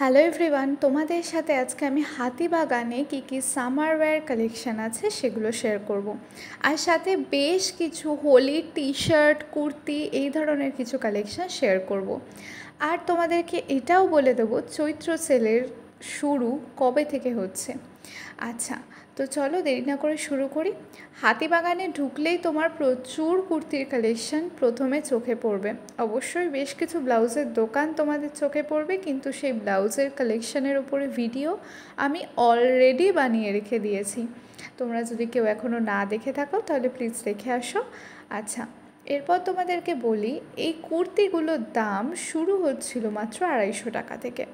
Hello everyone তোমাদের সাথে আজকে আমি হাতি বাগানে কী কী সামার ওয়্যার কালেকশান আছে সেগুলো শেয়ার করব। আর সাথে বেশ কিছু হোলি টি শার্ট কুর্তি এই ধরনের কিছু কালেকশান শেয়ার করব। আর তোমাদেরকে এটাও বলে দেবো চৈত্র সেলের শুরু কবে থেকে হচ্ছে আচ্ছা তো চলো দেরি না করে শুরু করি হাতিবাগানে ঢুকলেই তোমার প্রচুর কুর্তির কালেকশন প্রথমে চোখে পড়বে অবশ্যই বেশ কিছু ব্লাউজের দোকান তোমাদের চোখে পড়বে কিন্তু সেই ব্লাউজের কালেকশনের ওপরে ভিডিও আমি অলরেডি বানিয়ে রেখে দিয়েছি তোমরা যদি কেউ এখনও না দেখে থাকো তাহলে প্লিজ দেখে আসো আচ্ছা এরপর তোমাদেরকে বলি এই কুর্তিগুলোর দাম শুরু হচ্ছিল মাত্র আড়াইশো টাকা থেকে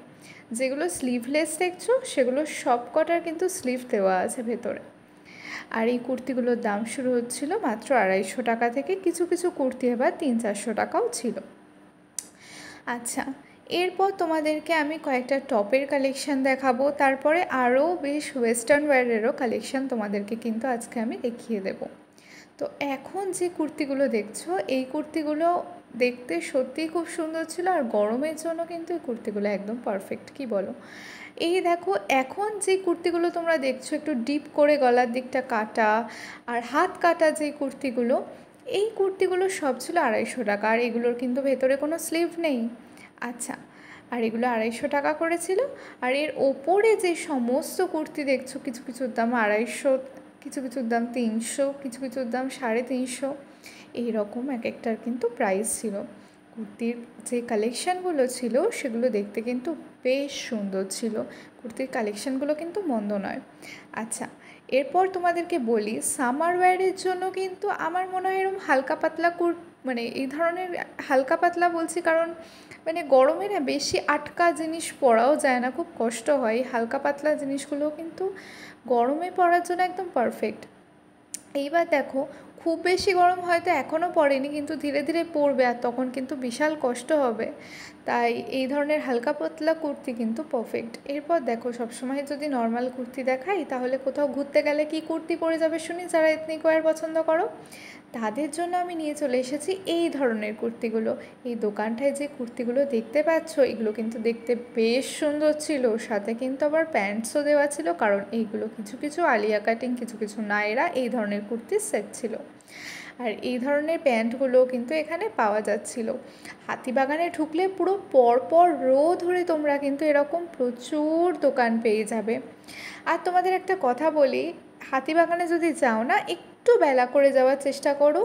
যেগুলো স্লিভলেস দেখছো সেগুলো সব কটার কিন্তু স্লিভ দেওয়া আছে ভেতরে আর এই কুর্তিগুলোর দাম শুরু হচ্ছিল মাত্র আড়াইশো টাকা থেকে কিছু কিছু কুর্তি এবার তিন চারশো টাকাও ছিল আচ্ছা এরপর তোমাদেরকে আমি কয়েকটা টপের কালেকশান দেখাবো তারপরে আরও বেশ ওয়েস্টার্ন ওয়্যারেরও কালেকশান তোমাদেরকে কিন্তু আজকে আমি দেখিয়ে দেব তো এখন যে কুর্তিগুলো দেখছো এই কুর্তিগুলো দেখতে সত্যিই খুব সুন্দর ছিল আর গরমের জন্য কিন্তু এই কুর্তিগুলো একদম পারফেক্ট কি বলো এই দেখো এখন যে কুর্তিগুলো তোমরা দেখছো একটু ডিপ করে গলার দিকটা কাটা আর হাত কাটা যে কুর্তিগুলো এই কুর্তিগুলো সব ছিল আড়াইশো টাকা আর এগুলোর কিন্তু ভেতরে কোনো স্লিভ নেই আচ্ছা আর এগুলো আড়াইশো টাকা করেছিল আর এর ওপরে যে সমস্ত কুর্তি দেখছো কিছু কিছুর দাম আড়াইশো কিছু কিছুর দাম তিনশো কিছু কিছুর দাম সাড়ে তিনশো এই রকম এক একটার কিন্তু প্রাইস ছিল কুর্তির যে কালেকশানগুলো ছিল সেগুলো দেখতে কিন্তু বেশ সুন্দর ছিল কুর্তির কালেকশানগুলো কিন্তু মন্দ নয় আচ্ছা এরপর তোমাদেরকে বলি সামার ওয়্যারের জন্য কিন্তু আমার মনে হয় এরকম হালকা পাতলা কুর মানে এই ধরনের হালকা পাতলা বলছি কারণ মানে গরমে না বেশি আটকা জিনিস পরাও যায় না খুব কষ্ট হয় হালকা পাতলা জিনিসগুলো কিন্তু গরমে পরার জন্য একদম পারফেক্ট এইবার দেখো খুব বেশি গরম হয়তো এখনও পড়েনি কিন্তু ধীরে ধীরে পড়বে আর তখন কিন্তু বিশাল কষ্ট হবে তাই এই ধরনের হালকা পাতলা কুর্তি কিন্তু পারফেক্ট এরপর দেখো সবসময় যদি নর্মাল কুর্তি দেখাই তাহলে কোথাও ঘুরতে গেলে কি কুর্তি পরে যাবে শুনি যারা এথনিক ওয়ার পছন্দ করো তাদের জন্য আমি নিয়ে চলে এসেছি এই ধরনের কুর্তিগুলো এই দোকানটায় যে কুর্তিগুলো দেখতে পাচ্ছ এগুলো কিন্তু দেখতে বেশ সুন্দর ছিল সাথে কিন্তু আবার প্যান্টসও দেওয়া ছিল কারণ এইগুলো কিছু কিছু আলিয়া কাটিং কিছু কিছু নায়রা এই ধরনের কুর্তির সেট ছিল আর এই ধরনের প্যান্টগুলো কিন্তু এখানে পাওয়া যাচ্ছিল হাতিবাগানে ঢুকলে পুরো পরপর রো ধরে তোমরা কিন্তু এরকম প্রচুর দোকান পেয়ে যাবে আর তোমাদের একটা কথা বলি হাতিবাগানে যদি যাও না একটু বেলা করে যাওয়ার চেষ্টা করো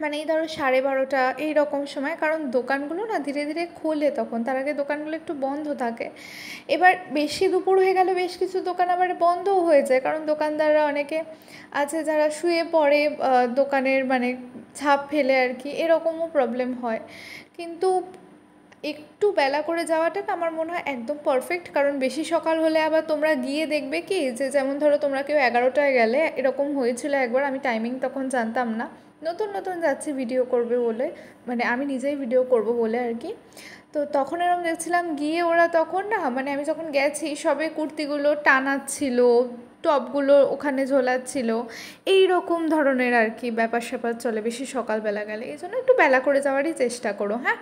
মানে এই ধরো সাড়ে বারোটা এইরকম সময় কারণ দোকানগুলো না ধীরে ধীরে খোলে তখন তার আগে দোকানগুলো একটু বন্ধ থাকে এবার বেশি দুপুর হয়ে গেলে বেশ কিছু দোকান আবার বন্ধও হয়ে যায় কারণ দোকানদাররা অনেকে আছে যারা শুয়ে পড়ে দোকানের মানে ছাপ ফেলে আর কি এরকমও প্রবলেম হয় কিন্তু একটু বেলা করে যাওয়াটা আমার মনে হয় একদম পারফেক্ট কারণ বেশি সকাল হলে আবার তোমরা গিয়ে দেখবে কি যে যেমন ধরো তোমরা কেউ এগারোটায় গেলে এরকম হয়েছিল একবার আমি টাইমিং তখন জানতাম না নতুন নতুন যাচ্ছি ভিডিও করবে বলে মানে আমি নিজেই ভিডিও করব বলে আর কি তো তখন এরকম দেখছিলাম গিয়ে ওরা তখন না মানে আমি যখন গেছি সবে কুর্তিগুলো টানাচ্ছিল টপগুলো ওখানে ঝোলাচ্ছিল এই রকম ধরনের আর কি ব্যাপার স্যাপার চলে বেশি সকালবেলা গেলে এই জন্য একটু বেলা করে যাওয়ারই চেষ্টা করো হ্যাঁ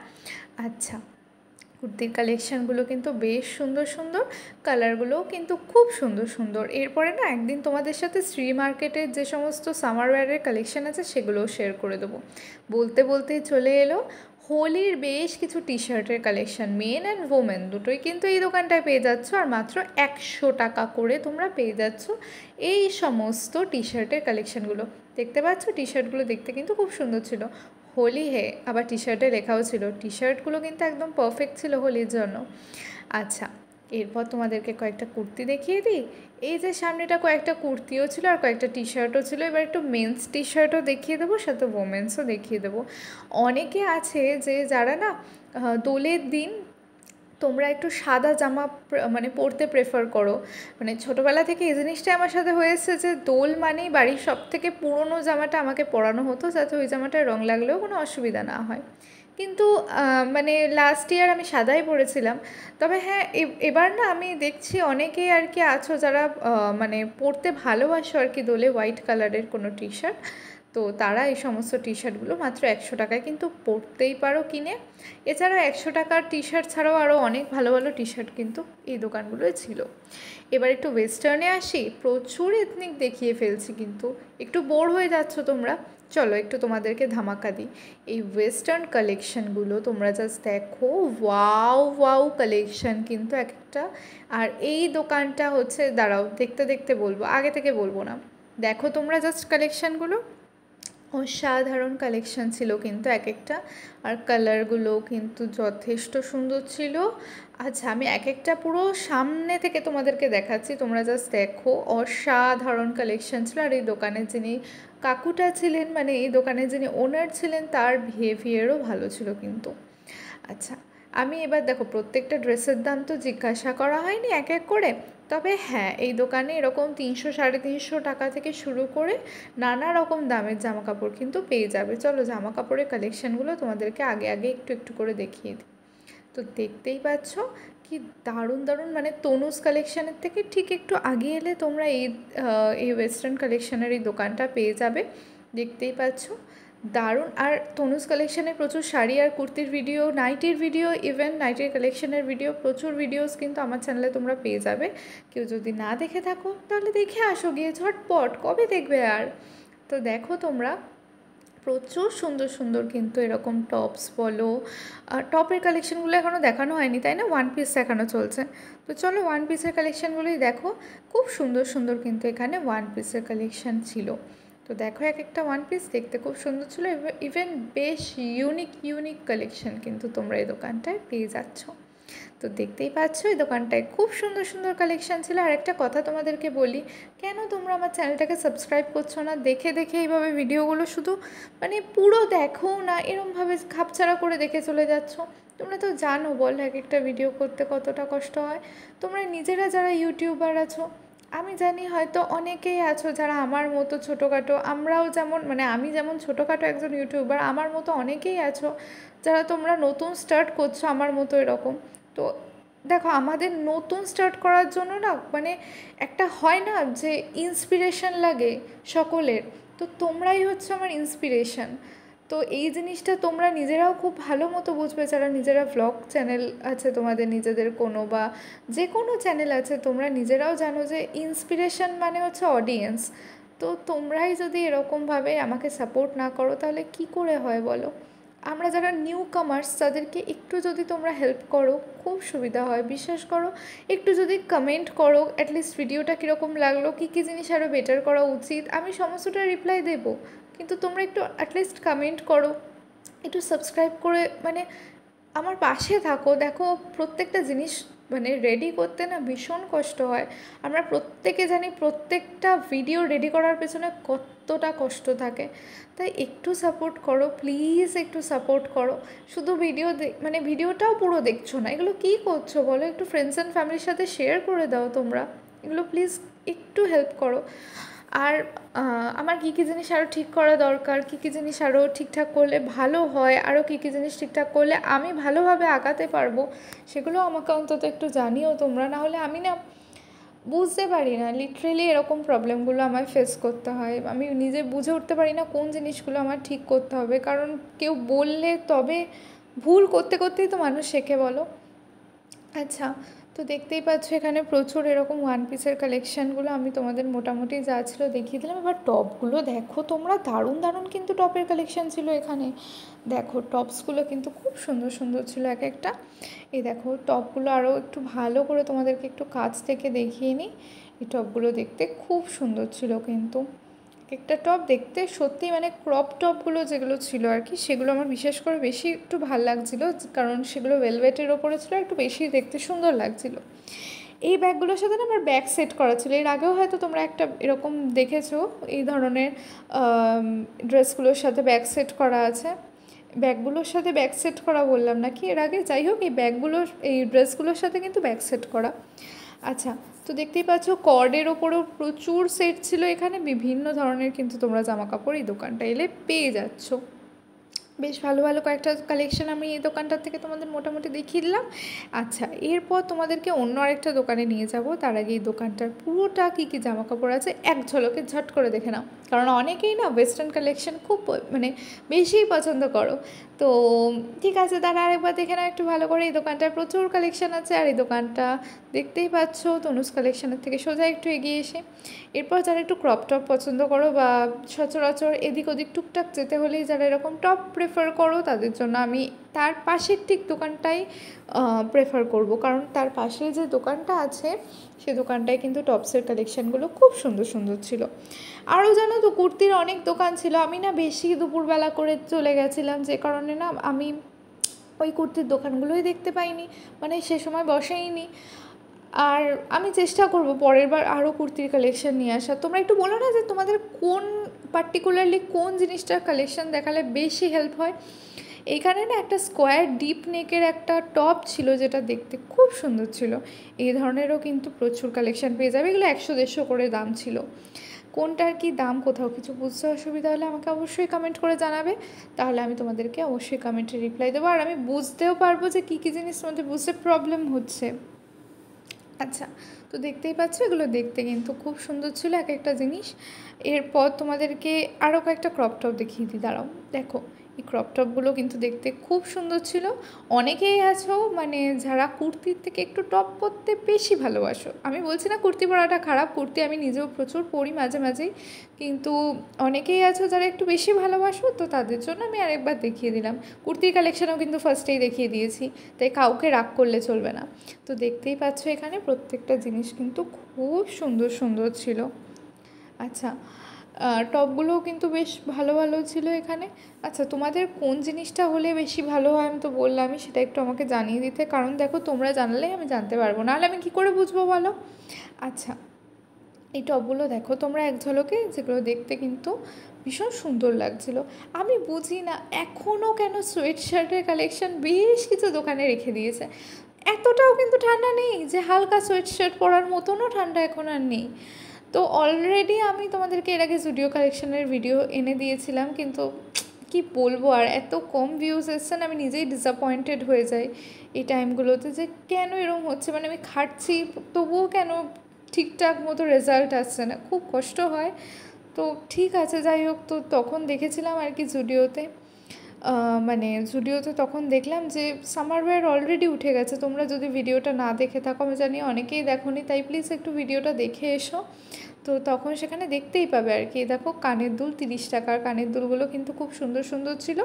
আচ্ছা কুর্তির কালেকশানগুলো কিন্তু বেশ সুন্দর সুন্দর কালারগুলোও কিন্তু খুব সুন্দর সুন্দর এরপরে না একদিন তোমাদের সাথে শ্রী মার্কেটের যে সমস্ত সামার ওয়্যারের কালেকশান আছে সেগুলোও শেয়ার করে দেবো বলতে বলতে চলে এলো হোলির বেশ কিছু টি শার্টের কালেকশান মেন অ্যান্ড ওমেন দুটোই কিন্তু এই দোকানটায় পেয়ে যাচ্ছ আর মাত্র একশো টাকা করে তোমরা পেয়ে যাচ্ছ এই সমস্ত টি শার্টের কালেকশানগুলো দেখতে পাচ্ছ টি শার্টগুলো দেখতে কিন্তু খুব সুন্দর ছিল হোলি হে আবার টি শার্টে লেখাও ছিল টি শার্টগুলো কিন্তু একদম পারফেক্ট ছিল হোলির জন্য আচ্ছা এরপর তোমাদেরকে কয়েকটা কুর্তি দেখিয়ে দিই এই যে সামনেটা কয়েকটা কুর্তিও ছিল আর কয়েকটা টি শার্টও ছিল এবার একটু মেন্স টি শার্টও দেখিয়ে দেবো সাথে ওমেন্সও দেখিয়ে দেবো অনেকে আছে যে যারা না দোলের দিন তোমরা একটু সাদা জামা মানে পরতে প্রেফার করো মানে ছোটোবেলা থেকে এই জিনিসটাই আমার সাথে হয়েছে যে দোল মানেই বাড়ির সব থেকে পুরনো জামাটা আমাকে পরানো হতো যাতে ওই জামাটায় রং লাগলেও কোনো অসুবিধা না হয় কিন্তু মানে লাস্ট ইয়ার আমি সাদাই পরেছিলাম তবে হ্যাঁ এবার না আমি দেখছি অনেকেই আর কি আছো যারা মানে পরতে ভালোবাসো আর কি দোলে হোয়াইট কালারের কোনো টি শার্ট তো তারা এই সমস্ত টি শার্টগুলো মাত্র একশো টাকায় কিন্তু পরতেই পারো কিনে এছাড়া একশো টাকার টি শার্ট ছাড়াও আরও অনেক ভালো ভালো টি শার্ট কিন্তু এই দোকানগুলোয় ছিল এবার একটু ওয়েস্টার্নে আসি প্রচুর এথনিক দেখিয়ে ফেলছি কিন্তু একটু বোর হয়ে যাচ্ছ তোমরা চলো একটু তোমাদেরকে ধামাকা দিই এই ওয়েস্টার্ন কালেকশানগুলো তোমরা জাস্ট দেখো ওয়াও ওয়াও কালেকশান কিন্তু এক একটা আর এই দোকানটা হচ্ছে দাঁড়াও দেখতে দেখতে বলবো আগে থেকে বলবো না দেখো তোমরা জাস্ট কালেকশানগুলো অসাধারণ কালেকশান ছিল কিন্তু এক একটা আর কালারগুলো কিন্তু যথেষ্ট সুন্দর ছিল আচ্ছা আমি এক একটা পুরো সামনে থেকে তোমাদেরকে দেখাচ্ছি তোমরা জাস্ট দেখো অসাধারণ কালেকশান ছিল আর এই দোকানে যিনি কাকুটা ছিলেন মানে এই দোকানে যিনি ওনার ছিলেন তার বিহেভিয়ারও ভালো ছিল কিন্তু আচ্ছা আমি এবার দেখো প্রত্যেকটা ড্রেসের দাম তো জিজ্ঞাসা করা হয়নি এক এক করে তবে হ্যাঁ এই দোকানে এরকম তিনশো সাড়ে তিনশো টাকা থেকে শুরু করে নানা রকম দামের জামা কাপড় কিন্তু পেয়ে যাবে চলো জামা কাপড়ের কালেকশানগুলো তোমাদেরকে আগে আগে একটু একটু করে দেখিয়ে দিই তো দেখতেই পাচ্ছ কি দারুণ দারুণ মানে তনুজ কালেকশানের থেকে ঠিক একটু আগে এলে তোমরা এই এই ওয়েস্টার্ন কালেকশানের এই দোকানটা পেয়ে যাবে দেখতেই পাচ্ছ দারুণ আর তনুজ কালেকশানে প্রচুর শাড়ি আর কুর্তির ভিডিও নাইটির ভিডিও ইভেন নাইটের কালেকশানের ভিডিও প্রচুর ভিডিওস কিন্তু আমার চ্যানেলে তোমরা পেয়ে যাবে কেউ যদি না দেখে থাকো তাহলে দেখে আসো গিয়ে ঝটপট কবে দেখবে আর তো দেখো তোমরা প্রচুর সুন্দর সুন্দর কিন্তু এরকম টপস বলো টপের কালেকশানগুলো এখনও দেখানো হয়নি তাই না ওয়ান পিস দেখানো চলছে তো চলো ওয়ান পিসের কালেকশানগুলোই দেখো খুব সুন্দর সুন্দর কিন্তু এখানে ওয়ান পিসের কালেকশান ছিল তো দেখো এক একটা ওয়ান পিস দেখতে খুব সুন্দর ছিল ইভেন বেশ ইউনিক ইউনিক কালেকশন কিন্তু তোমরা এই দোকানটায় পেয়ে যাচ্ছ তো দেখতেই পাচ্ছ এই দোকানটায় খুব সুন্দর সুন্দর কালেকশান ছিল আর একটা কথা তোমাদেরকে বলি কেন তোমরা আমার চ্যানেলটাকে সাবস্ক্রাইব করছো না দেখে দেখে এইভাবে ভিডিওগুলো শুধু মানে পুরো দেখো না এরমভাবে খাপছাড়া করে দেখে চলে যাচ্ছ তোমরা তো জানো বল এক একটা ভিডিও করতে কতটা কষ্ট হয় তোমরা নিজেরা যারা ইউটিউবার আছো আমি জানি হয়তো অনেকেই আছো যারা আমার মতো ছোটোখাটো আমরাও যেমন মানে আমি যেমন ছোটোখাটো একজন ইউটিউবার আমার মতো অনেকেই আছো যারা তোমরা নতুন স্টার্ট করছো আমার মতো এরকম তো দেখো আমাদের নতুন স্টার্ট করার জন্য না মানে একটা হয় না যে ইন্সপিরেশন লাগে সকলের তো তোমরাই হচ্ছে আমার ইন্সপিরেশন তো এই জিনিসটা তোমরা নিজেরাও খুব ভালো মতো বুঝবে যারা নিজেরা ভ্লগ চ্যানেল আছে তোমাদের নিজেদের কোনো বা যে কোনো চ্যানেল আছে তোমরা নিজেরাও জানো যে ইন্সপিরেশন মানে হচ্ছে অডিয়েন্স তো তোমরাই যদি এরকমভাবে আমাকে সাপোর্ট না করো তাহলে কি করে হয় বলো আমরা যারা নিউ কামার্স তাদেরকে একটু যদি তোমরা হেল্প করো খুব সুবিধা হয় বিশ্বাস করো একটু যদি কমেন্ট করো অ্যাটলিস্ট ভিডিওটা কীরকম লাগলো কী কী জিনিস আরও বেটার করা উচিত আমি সমস্তটা রিপ্লাই দেব কিন্তু তোমরা একটু অ্যাটলিস্ট কমেন্ট করো একটু সাবস্ক্রাইব করে মানে আমার পাশে থাকো দেখো প্রত্যেকটা জিনিস মানে রেডি করতে না ভীষণ কষ্ট হয় আমরা প্রত্যেকে জানি প্রত্যেকটা ভিডিও রেডি করার পেছনে কত কতটা কষ্ট থাকে তাই একটু সাপোর্ট করো প্লিজ একটু সাপোর্ট করো শুধু ভিডিও মানে ভিডিওটাও পুরো দেখছো না এগুলো কী করছো বলো একটু ফ্রেন্ডস অ্যান্ড ফ্যামিলির সাথে শেয়ার করে দাও তোমরা এগুলো প্লিজ একটু হেল্প করো আর আমার কী কী জিনিস আরও ঠিক করা দরকার কী কী জিনিস আরও ঠিকঠাক করলে ভালো হয় আরও কী কী জিনিস ঠিকঠাক করলে আমি ভালোভাবে আঁকাতে পারবো সেগুলো আমাকে অন্তত একটু জানিও তোমরা নাহলে আমি না বুঝতে পারি না লিটারেলি এরকম প্রবলেমগুলো আমায় ফেস করতে হয় আমি নিজে বুঝে উঠতে পারি না কোন জিনিসগুলো আমার ঠিক করতে হবে কারণ কেউ বললে তবে ভুল করতে করতেই তো মানুষ শেখে বলো আচ্ছা তো দেখতেই পাচ্ছ এখানে প্রচুর এরকম ওয়ান পিসের কালেকশানগুলো আমি তোমাদের মোটামুটি যা ছিল দেখিয়ে দিলাম এবার টপগুলো দেখো তোমরা দারুণ দারুণ কিন্তু টপের কালেকশান ছিল এখানে দেখো টপসগুলো কিন্তু খুব সুন্দর সুন্দর ছিল এক একটা এ দেখো টপগুলো আরও একটু ভালো করে তোমাদেরকে একটু কাছ থেকে দেখিয়ে নিই এই টপগুলো দেখতে খুব সুন্দর ছিল কিন্তু একটা টপ দেখতে সত্যি মানে ক্রপ টপগুলো যেগুলো ছিল আর কি সেগুলো আমার বিশেষ করে বেশি একটু ভাল লাগছিল কারণ সেগুলো ওয়েলভেটের ওপরে ছিল একটু বেশি দেখতে সুন্দর লাগছিল এই ব্যাগগুলোর সাথে না আমার ব্যাগ সেট করা ছিল এর আগেও হয়তো তোমরা একটা এরকম দেখেছো এই ধরনের ড্রেসগুলোর সাথে ব্যাগ সেট করা আছে ব্যাগগুলোর সাথে ব্যাগ সেট করা বললাম নাকি এর আগে যাই হোক এই ব্যাগগুলোর এই ড্রেসগুলোর সাথে কিন্তু ব্যাগ সেট করা আচ্ছা তো দেখতেই পাচ্ছ কর্ডের ওপরেও প্রচুর সেট ছিল এখানে বিভিন্ন ধরনের কিন্তু তোমরা জামা কাপড় এই দোকানটা এলে পেয়ে যাচ্ছ বেশ ভালো ভালো কয়েকটা কালেকশন আমি এই দোকানটার থেকে তোমাদের মোটামুটি দেখিয়ে দিলাম আচ্ছা এরপর তোমাদেরকে অন্য আরেকটা দোকানে নিয়ে যাব তার আগে এই দোকানটার পুরোটা কী কী জামাকাপড় আছে এক ঝলকে ঝট করে দেখে নাও কারণ অনেকেই না ওয়েস্টার্ন কালেকশন খুব মানে বেশিই পছন্দ করো তো ঠিক আছে তারা আরেকবার দেখে নাও একটু ভালো করে এই দোকানটার প্রচুর কালেকশান আছে আর এই দোকানটা দেখতেই পাচ্ছ তনুস কালেকশানের থেকে সোজা একটু এগিয়ে এসে এরপর যারা একটু ক্রপ টপ পছন্দ করো বা সচরাচর এদিক ওদিক টুকটাক যেতে হলেই যারা এরকম টপ প্রেফার করো তাদের জন্য আমি তার পাশের ঠিক দোকানটাই প্রেফার করব কারণ তার পাশে যে দোকানটা আছে সে দোকানটায় কিন্তু টপসের কালেকশানগুলো খুব সুন্দর সুন্দর ছিল আরও জানো তো কুর্তির অনেক দোকান ছিল আমি না বেশি দুপুরবেলা করে চলে গেছিলাম যে কারণে না আমি ওই কুর্তির দোকানগুলোই দেখতে পাইনি মানে সে সময় বসেইনি আর আমি চেষ্টা করব পরের বার আরও কুর্তির কালেকশান নিয়ে আসা তোমরা একটু বলো না যে তোমাদের কোন পার্টিকুলারলি কোন জিনিসটার কালেকশান দেখালে বেশি হেল্প হয় এখানে না একটা স্কোয়ার ডিপ নেকের একটা টপ ছিল যেটা দেখতে খুব সুন্দর ছিল এই ধরনেরও কিন্তু প্রচুর কালেকশান পেয়ে যাবে এগুলো একশো দেড়শো করে দাম ছিল কোনটার কি দাম কোথাও কিছু বুঝতে অসুবিধা হলে আমাকে অবশ্যই কমেন্ট করে জানাবে তাহলে আমি তোমাদেরকে অবশ্যই কমেন্টে রিপ্লাই দেবো আর আমি বুঝতেও পারবো যে কী কী জিনিস তোমাদের বুঝতে প্রবলেম হচ্ছে আচ্ছা তো দেখতেই পাচ্ছ এগুলো দেখতে কিন্তু খুব সুন্দর ছিল এক একটা জিনিস এরপর তোমাদেরকে আরও কয়েকটা ক্রপ টপ দেখিয়ে দিই দাঁড়াও দেখো এই ক্রপ টপগুলো কিন্তু দেখতে খুব সুন্দর ছিল অনেকেই আছো মানে যারা কুর্তির থেকে একটু টপ পরতে বেশি ভালোবাসো আমি বলছি না কুর্তি পরাটা খারাপ কুর্তি আমি নিজেও প্রচুর পরি মাঝে মাঝেই কিন্তু অনেকেই আছো যারা একটু বেশি ভালোবাসো তো তাদের জন্য আমি আরেকবার দেখিয়ে দিলাম কুর্তির কালেকশানও কিন্তু ফার্স্টেই দেখিয়ে দিয়েছি তাই কাউকে রাগ করলে চলবে না তো দেখতেই পাচ্ছ এখানে প্রত্যেকটা জিনিস কিন্তু খুব সুন্দর সুন্দর ছিল আচ্ছা টপগুলোও কিন্তু বেশ ভালো ভালো ছিল এখানে আচ্ছা তোমাদের কোন জিনিসটা হলে বেশি ভালো হয় আমি তো বললামই সেটা একটু আমাকে জানিয়ে দিতে কারণ দেখো তোমরা জানলে আমি জানতে পারবো নাহলে আমি কি করে বুঝবো বলো আচ্ছা এই টপগুলো দেখো তোমরা এক ঝলকে যেগুলো দেখতে কিন্তু ভীষণ সুন্দর লাগছিল আমি বুঝি না এখনও কেন সোয়েটশার্টের কালেকশন বেশ কিছু দোকানে রেখে দিয়েছে এতটাও কিন্তু ঠান্ডা নেই যে হালকা সোয়েটশার্ট পরার মতনও ঠান্ডা এখন আর নেই তো অলরেডি আমি তোমাদেরকে এর আগে জুডিও কালেকশনের ভিডিও এনে দিয়েছিলাম কিন্তু কি বলবো আর এত কম ভিউজ এসছে না আমি নিজেই ডিসঅ্যাপয়েন্টেড হয়ে যাই এই টাইমগুলোতে যে কেন এরকম হচ্ছে মানে আমি খাটছি তবুও কেন ঠিকঠাক মতো রেজাল্ট আসছে না খুব কষ্ট হয় তো ঠিক আছে যাই হোক তো তখন দেখেছিলাম আর কি জুডিওতে মানে জুডিওতে তখন দেখলাম যে সামারওয়্যার অলরেডি উঠে গেছে তোমরা যদি ভিডিওটা না দেখে থাকো আমি জানি অনেকেই দেখোনি তাই প্লিজ একটু ভিডিওটা দেখে এসো তো তখন সেখানে দেখতেই পাবে আর কি দেখো কানের দুল তিরিশ টাকার কানের দুলগুলো কিন্তু খুব সুন্দর সুন্দর ছিল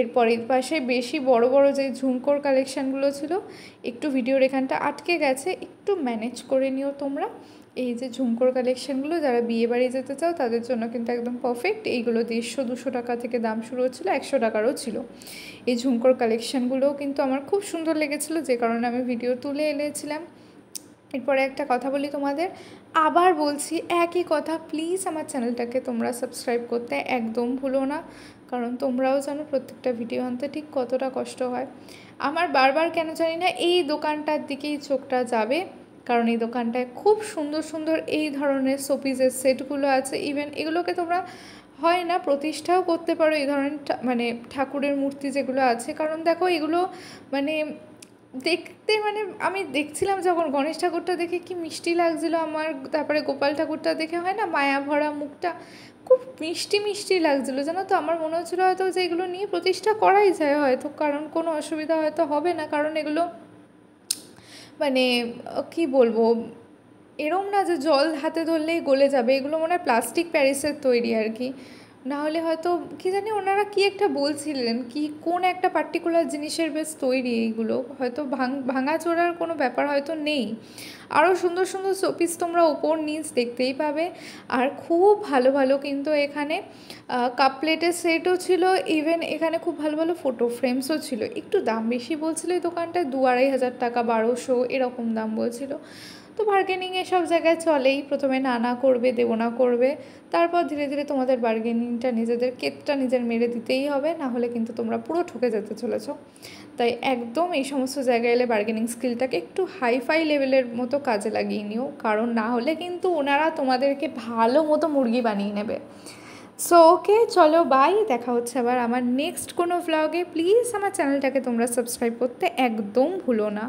এরপরে পাশে বেশি বড় বড় যে ঝুমকোর কালেকশানগুলো ছিল একটু ভিডিওর এখানটা আটকে গেছে একটু ম্যানেজ করে নিও তোমরা এই যে ঝুমকোর কালেকশানগুলো যারা বিয়ে বাড়ি যেতে চাও তাদের জন্য কিন্তু একদম পারফেক্ট এইগুলো দেড়শো দুশো টাকা থেকে দাম শুরু হচ্ছিল একশো টাকারও ছিল এই ঝুমকোর কালেকশানগুলোও কিন্তু আমার খুব সুন্দর লেগেছিল যে কারণে আমি ভিডিও তুলে এনেছিলাম এরপরে একটা কথা বলি তোমাদের আবার বলছি একই কথা প্লিজ আমার চ্যানেলটাকে তোমরা সাবস্ক্রাইব করতে একদম ভুলো না কারণ তোমরাও জানো প্রত্যেকটা ভিডিও আনতে ঠিক কতটা কষ্ট হয় আমার বারবার কেন জানি না এই দোকানটার দিকেই চোখটা যাবে কারণ এই দোকানটায় খুব সুন্দর সুন্দর এই ধরনের শোপিসের সেটগুলো আছে ইভেন এগুলোকে তোমরা হয় না প্রতিষ্ঠাও করতে পারো এই ধরনের মানে ঠাকুরের মূর্তি যেগুলো আছে কারণ দেখো এগুলো মানে দেখতে মানে আমি দেখছিলাম যখন গণেশ ঠাকুরটা দেখে কি মিষ্টি লাগছিলো আমার তারপরে গোপাল ঠাকুরটা দেখে হয় না মায়া ভরা মুখটা খুব মিষ্টি মিষ্টি লাগছিলো জানো তো আমার মনে হচ্ছিলো হয়তো যে এগুলো নিয়ে প্রতিষ্ঠা করাই যায় হয়তো কারণ কোনো অসুবিধা হয়তো হবে না কারণ এগুলো মানে কি বলবো এরম না যে জল হাতে ধরলেই গলে যাবে এগুলো মনে হয় প্লাস্টিক প্যারিসের তৈরি আর কি না হলে হয়তো কি জানি ওনারা কি একটা বলছিলেন কি কোন একটা পার্টিকুলার জিনিসের বেশ তৈরি এইগুলো হয়তো ভাঙ চোরার কোনো ব্যাপার হয়তো নেই আরও সুন্দর সুন্দর শোপিস তোমরা ওপর নিচ দেখতেই পাবে আর খুব ভালো ভালো কিন্তু এখানে কাপ প্লেটের সেটও ছিল ইভেন এখানে খুব ভালো ভালো ফটো ফ্রেমসও ছিল একটু দাম বেশি বলছিল এই দোকানটায় দু আড়াই হাজার টাকা বারোশো এরকম দাম বলছিল তো বার্গেনিং সব জায়গায় চলেই প্রথমে না না করবে দেবো না করবে তারপর ধীরে ধীরে তোমাদের বার্গেনিংটা নিজেদের কেটটা নিজের মেরে দিতেই হবে না হলে কিন্তু তোমরা পুরো ঠকে যেতে চলেছ তাই একদম এই সমস্ত জায়গায় এলে বার্গেনিং স্কিলটাকে একটু হাইফাই লেভেলের মতো কাজে লাগিয়ে নিও কারণ না হলে কিন্তু ওনারা তোমাদেরকে ভালো মতো মুরগি বানিয়ে নেবে সো ওকে চলো বাই দেখা হচ্ছে আবার আমার নেক্সট কোনো ভ্লগে প্লিজ আমার চ্যানেলটাকে তোমরা সাবস্ক্রাইব করতে একদম ভুলো না